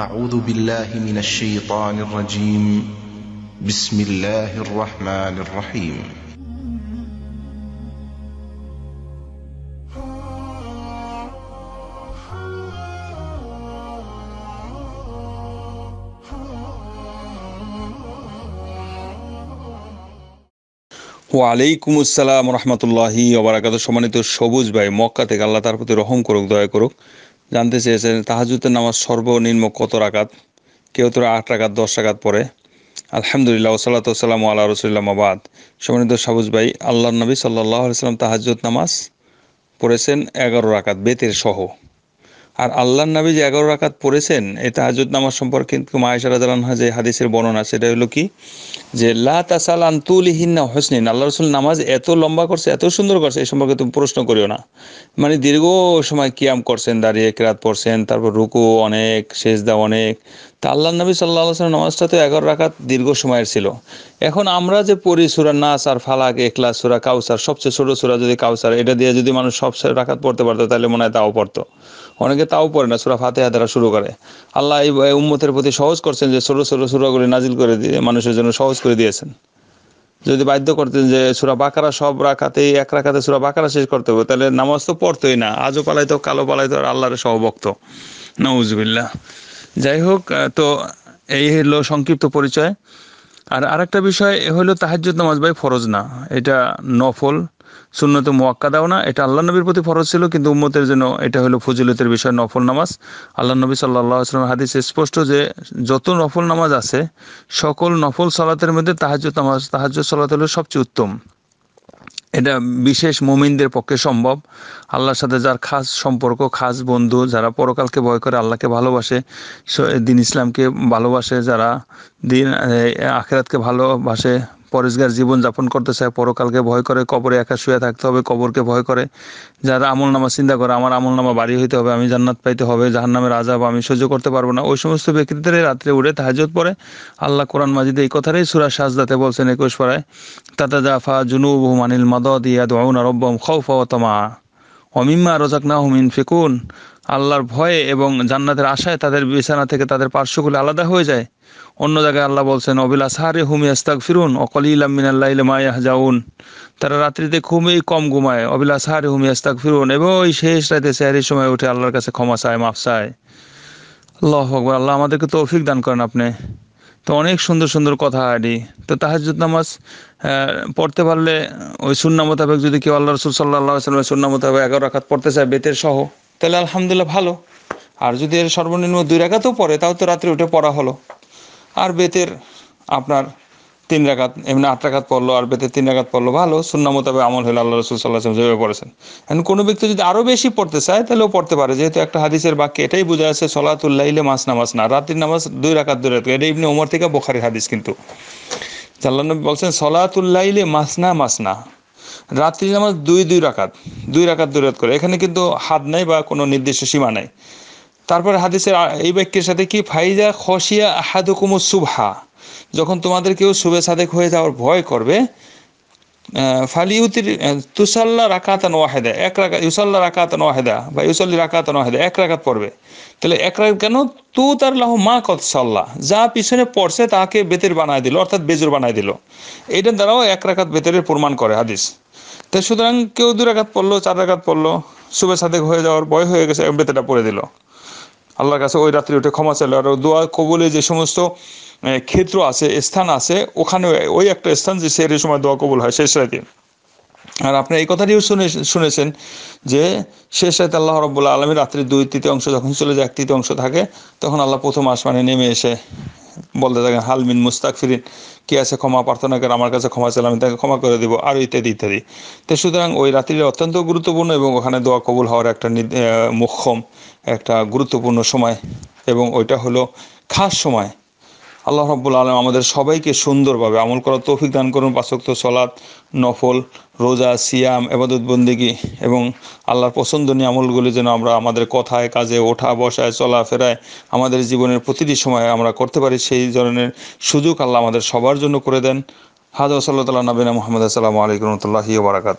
أعوذ بالله من الشيطان الرجيم بسم الله الرحمن الرحيم ওয়ালাইকুম আসসালাম রহমতুল্লাহি আবার সম্মানিত সবুজ ভাই মক্কা থেকে আল্লাহ তার প্রতি রহম করুক দয়া করুক জানতে চেয়েছেন তাহাজুতের নামাজ সর্বনিম্ন কত রাকাত কেউ তোরা আট রাকাত দশ রাকাত পরে আলহামদুলিল্লাহ ওসালাম আল্লাহ রসুল্লাহ আবাদ সমিত সাবুজ ভাই আল্লাহ নবী সাল্লাহ সাল্লাম তাহাজুত নামাজ পড়েছেন এগারো রাকাত বেতের সহ আর আল্লাহর নবী যে এগারো রাকাত পড়েছেন এ তাহাজুদ নামাজ সম্পর্কে কিন্তু মায়েশা জালান যে হাদিসের বর্ণনা সেটা হলো কি যে লা তাসাল হিন্না হোসনিন আল্লাহ রসুল নামাজ এত লম্বা করছে এত সুন্দর করছে এই সম্পর্কে তুমি প্রশ্ন করিও না মানে দীর্ঘ সময় কিয়াম করছেন দাঁড়িয়ে কেরাত পড়ছেন তারপর রুকু অনেক সেজদা অনেক তা আল্লাহ নবী সাল্লাহ সাল্লাম নামাজটা তো এগারো রাখাত দীর্ঘ সময়ের ছিল এখন আমরা যে পড়ি সুরা নাচ আর ফালাক একলা সুরা কাউসার সবচেয়ে ছোটো সুরা যদি কাউসার এটা দিয়ে যদি মানুষ সব রাখাত পড়তে পারতো তাহলে মনে হয় তাও পড়তো অনেকে তাও পড়ে না সুরা ফাতে দ্বারা শুরু করে আল্লাহ এই উম্মতের প্রতি সহজ করছেন যে ছোটো ছোটো সুরাগুলি নাজিল করে দিয়ে মানুষের জন্য সহজ করে দিয়েছেন যদি বাধ্য করতেন যে সুরা বাঁকারা সব রাখাতেই এক রাখাতে সুরা বাঁকারা শেষ করতে হবে তাহলে নামাজ তো পড়তোই না আজও পালাইতো কালো পালাইতো আর আল্লাহরের সহভক্ত নউজবিল্লা যাই হোক তো এই হলো সংক্ষিপ্ত পরিচয় আর আরেকটা বিষয় এ হলো তাহাজ নামাজ ভাই ফরজ না এটা নফল মোয়াক্কা দাও না এটা আল্লাহ নবীর প্রতি ফরজ ছিল কিন্তু উম্মতের জন্য এটা হলো ফজিলতের বিষয় নফল নামাজ আল্লাহ নবী সাল্লাহ আসলাম হাদিস স্পষ্ট যে যত নফল নামাজ আছে সকল নফল সালাতের মধ্যে তাহাজ নামাজ তাহাজ সালাত হলো সবচেয়ে উত্তম এটা বিশেষ মোমিনদের পক্ষে সম্ভব আল্লাহর সাথে যার খাস সম্পর্ক খাস বন্ধু যারা পরকালকে ভয় করে আল্লাহকে ভালোবাসে দিন ইসলামকে ভালোবাসে যারা দিন আখেরাতকে ভালোবাসে পরিষ্কার জীবন যাপন করতে চায় পরকালকে ভয় করে কবরে একা শুয়ে থাকতে হবে কবরকে ভয় করে যারা আমল নামা চিন্তা করে আমার আমল নামা বাড়ি হইতে হবে আমি জান্নাত পাইতে হবে নামে রাজা বা আমি সহ্য করতে পারবো না ওই সমস্ত ব্যক্তিদের রাত্রে উড়ে তাহাজত পরে আল্লাহ কোরআন মাজিদ এই কথারই সুরা সাজদাতে বলছেন একুশ পাড়ায় তাতা জাফা জুনুব মানিল মাদ ইয়াদ ওয়াউনা রব্বম খৌফা তমা অমিম্মা রোজাক না হুমিন ফেকুন আল্লাহর ভয়ে এবং জান্নাতের আশায় তাদের বিছানা থেকে তাদের পার্শ্বগুলি আলাদা হয়ে যায় অন্য জায়গায় আল্লাহ বলছেন অবিলা সাহারে হুমি আস্তাক ফিরুন ইলাম ইলামিনাল্লাহ মায়াহ যাউন তারা রাত্রিতে খুবই কম ঘুমায় অবিলা সাহারে হুমি আস্তাক ফিরুন এবং ওই শেষ রাতে সেহারি সময় উঠে আল্লাহর কাছে ক্ষমা চায় মাফ চায় আল্লাহ আকবর আল্লাহ আমাদেরকে তো অফিক দান করেন আপনি তো অনেক সুন্দর সুন্দর কথা আরি তো তাহাজুদ্দ নামাজ পড়তে পারলে ওই সুন্না মোতাবেক যদি কেউ আল্লাহ রসুল সাল্লাহ সাল্লামের সুন্না মোতাবেক এগারো রাখাত পড়তে চায় বেতের সহ তাহলে আলহামদুলিল্লাহ ভালো আর যদি এর সর্বনিম্ন দুই রাখাতও পড়ে তাও তো রাত্রে উঠে পড়া হলো আর বেতের আপনার তিন রাখাত এমনি আট রাখাত পড়লো আর বেতের তিন রাখাত পড়লো ভালো সুন্না মোতাবেক আমল হলো আল্লাহ রসুল সাল্লাহ যেভাবে পড়েছেন এখন কোনো ব্যক্তি যদি আরও বেশি পড়তে চায় তাহলেও পড়তে পারে যেহেতু একটা হাদিসের বাক্যে এটাই বোঝা যাচ্ছে সলাতুল্লাহ মাস নামাজ না রাত্রির নামাজ দুই রাখাত দুই রাখাত এটা এমনি ওমর থেকে বোখারি হাদিস কিন্তু আল্লাহ বলছেন সলাতুল্লাইলে মাসনা মাসনা রাত্রি নামাজ দুই দুই রাকাত দুই রাকাত দুই রাত করে এখানে কিন্তু হাত নাই বা কোনো নির্দিষ্ট সীমা নাই তারপর হাদিসের এই বাক্যের সাথে কি ফাইজা খসিয়া হাদুকুমু সুবহা যখন তোমাদের কেউ শুভে সাদেক হয়ে যাওয়ার ভয় করবে ফালিউতির তুসাল্লা রাকাতান ওয়াহেদা এক রাখা ইউসাল্লা রাকাতান ওয়াহেদা বা ইউসাল্লি রাকাতান ওয়াহেদা এক রাকাত পড়বে তাহলে এক রাকাত কেন তু তার লাহ মা সাল্লাহ যা পিছনে পড়ছে তাকে বেতের বানায় দিল অর্থাৎ বেজুর বানায় দিল এইটার দ্বারাও এক রাকাত বেতের প্রমাণ করে হাদিস তো সুতরাং কেউ দু রাকাত পড়লো চার রাকাত পড়লো শুভে সাথে হয়ে যাওয়ার বয় হয়ে গেছে বেতেটা পড়ে দিল আল্লাহর কাছে ওই রাত্রে উঠে ক্ষমা চাইল আর দোয়া কবলে যে সমস্ত ক্ষেত্র আছে স্থান আছে ওখানে ওই একটা স্থান যে সেরের সময় দোয়া কবুল হয় শেষ রাতে আর আপনি এই কথাটিও শুনে শুনেছেন যে শেষ রাতে আল্লাহ রব্বুল্লা আলমী রাত্রির দুই তৃতীয় অংশ যখন চলে যায় এক তৃতীয় অংশ থাকে তখন আল্লাহ প্রথম আসমানে নেমে এসে বলতে থাকেন হালমিন মুস্তাক ফিরিন কে আছে ক্ষমা প্রার্থনা করে আমার কাছে ক্ষমা চাইলে আমি তাকে ক্ষমা করে দেবো আর ইত্যাদি ইত্যাদি তো সুতরাং ওই রাত্রিটা অত্যন্ত গুরুত্বপূর্ণ এবং ওখানে দোয়া কবুল হওয়ার একটা মুখ্যম একটা গুরুত্বপূর্ণ সময় এবং ওইটা হলো খাস সময় আল্লাহ রব্বুল আলম আমাদের সবাইকে সুন্দরভাবে আমল করার তৌফিক দান করুন পাশক্ত সলাদ নফল রোজা সিয়াম এবাদত বন্দিগি এবং আল্লাহর পছন্দনীয় আমলগুলি যেন আমরা আমাদের কথায় কাজে ওঠা বসায় চলাফেরায় আমাদের জীবনের প্রতিটি সময়ে আমরা করতে পারি সেই ধরনের সুযোগ আল্লাহ আমাদের সবার জন্য করে দেন হাজা সাল্লাহ তাল্লাহ নবীনা মোহাম্মদ সালাম আলাইকুম রহমতুল্লাহ বারাকাত